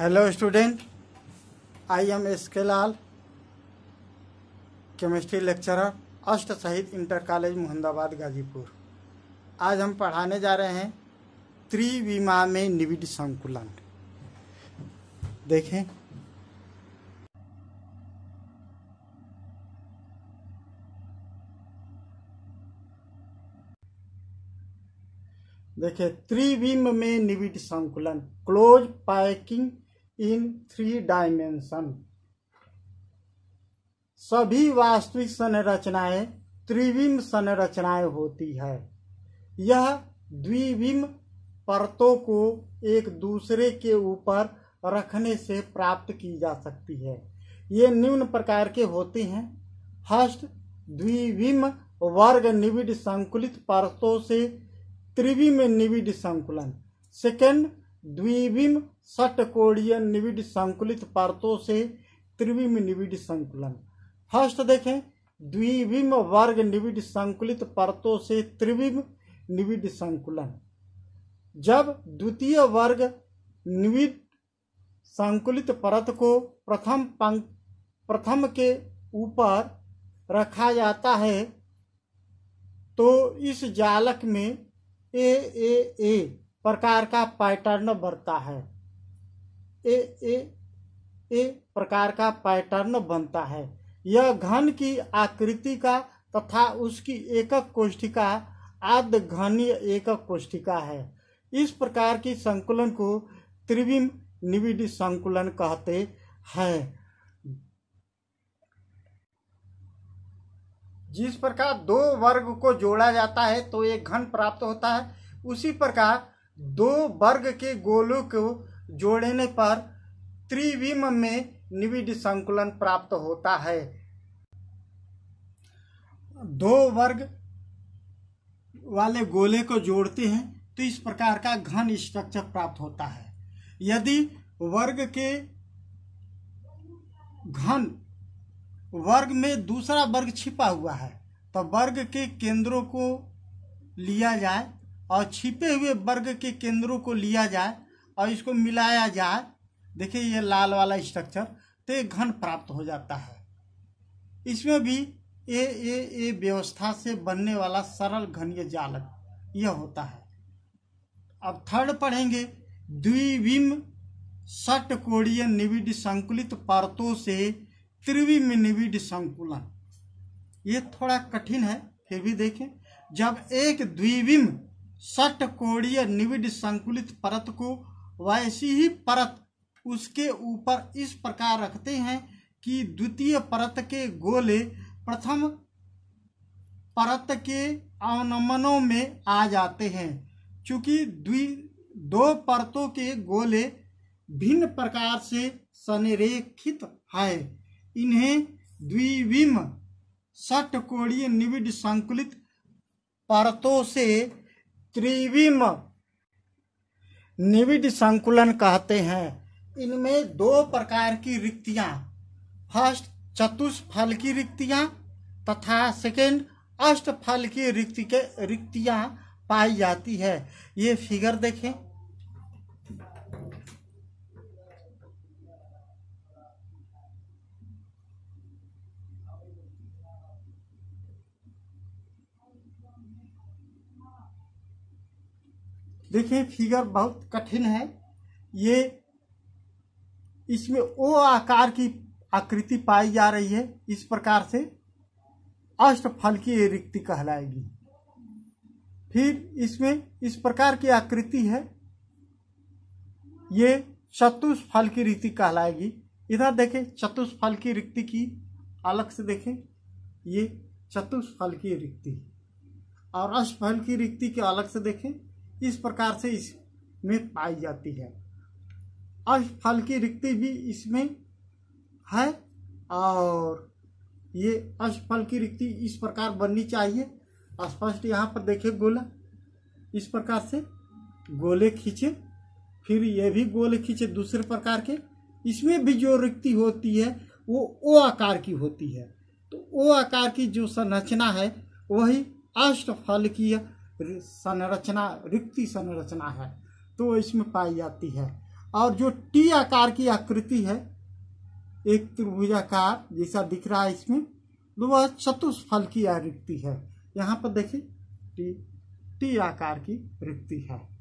hello student I am S K Lal chemistry lecturer अष्ट शहीद inter college Mohammadabad Ghazipur आज हम पढ़ाने जा रहे हैं त्रिविमा में निविड संकुलन देखें देखिए त्रिविम में निविड संकुलन close packing in three dimension सभी वास्तविक संरचनाएं त्रिविम संरचनाएं होती है यह द्विविम परतों को एक दूसरे के ऊपर रखने से प्राप्त की जा सकती है ये निम्न प्रकार के होते हैं फर्स्ट द्विविम वर्ग निविड संकुलित परतों से त्रिविम निविड संकुलन सेकंड द्विविम सट कोणीय निविड संकुलित परतों से त्रिविम निविड संकुलन फर्स्ट देखें द्विविम वर्ग निविड संकुलित परतों से त्रिविम निविड संकुलन जब द्वितीय वर्ग निविड संकुलित परत को प्रथम पंक प्रथम के ऊपर रखा जाता है तो इस जालक में ए ए ए प्रकार का पैटर्न बढ़ता है ए ए ए प्रकार का पैटर्न बनता है यह घन की आकृति का तथा उसकी एकक कोष्ठिका आद घनीय एकक कोष्ठिका है इस प्रकार की संकुलन को त्रिविम निविड संकुलन कहते हैं जिस प्रकार दो वर्ग को जोड़ा जाता है तो एक घन प्राप्त होता है उसी प्रकार दो वर्ग के गोलों को जोड़ने पर त्रिविम में निविड संकुलन प्राप्त होता है दो वर्ग वाले गोले को जोड़ते हैं तो इस प्रकार का घन स्ट्रक्चर प्राप्त होता है यदि वर्ग के घन वर्ग में दूसरा वर्ग छिपा हुआ है तो वर्ग के केंद्रों को लिया जाए और छिपे हुए वर्ग के केंद्रों को लिया जाए और इसको मिलाया जाए देखिए ये लाल वाला स्ट्रक्चर तो ये घन प्राप्त हो जाता है इसमें भी ये ये ये व्यवस्था से बनने वाला सरल घनीय जालक यह होता है अब थर्ड पढ़ेंगे द्विविम षटकोणीय निविड संकुलित परतों से त्रिविम निविड संकुलन ये थोड़ा कठिन है फिर भी देखें जब एक द्विविम षटकोणीय निविड संकुलित परत को वैसी ही परत उसके ऊपर इस प्रकार रखते हैं कि द्वितीय परत के गोले प्रथम परत के अवनमनों में आ जाते हैं क्योंकि द्वि दो परतों के गोले भिन्न प्रकार से संरेखित है इन्हें द्विविम षटकोणीय निविड संकुलित परतों से त्रिविम निविड संकुलन कहते हैं इनमें दो प्रकार की रिक्तियां फर्स्ट चतुष्फल की रिक्तियां तथा सेकेंड अष्टफल की रिक्ति के रिक्तियां पाई जाती है ये फिगर देखें देखिए फिगर बहुत कठिन है ये इसमें ओ आकार की आकृति पाई जा रही है इस प्रकार से अष्टफल की रिक्ति कहलाएगी फिर इसमें इस प्रकार की आकृति है ये चतुष्फल की रीति कहलाएगी इधर देखें चतुष्फल की रिक्ति की अलग से देखें ये चतुष्फल की रिक्ति और अष्टफल की रिक्ति के अलग से देखें इस प्रकार से इसमें पाई जाती है अष्टफल की रिक्ति भी इसमें है और ये अष्टफल की रिक्ति इस प्रकार बननी चाहिए स्पष्ट यहाँ पर देखे गोला इस प्रकार से गोले खींचे फिर ये भी गोले खींचे दूसरे प्रकार के इसमें भी जो रिक्ति होती है वो ओ आकार की होती है तो ओ आकार की जो संरचना है वही अष्टफल की है संरचना रिक्ति संरचना है तो इसमें पाई जाती है और जो टी आकार की आकृति है एक त्रिभुजाकार जैसा दिख रहा है इसमें तो वह चतुष्फल की रिक्ति है यहाँ पर देखिए टी टी आकार की रिक्ति है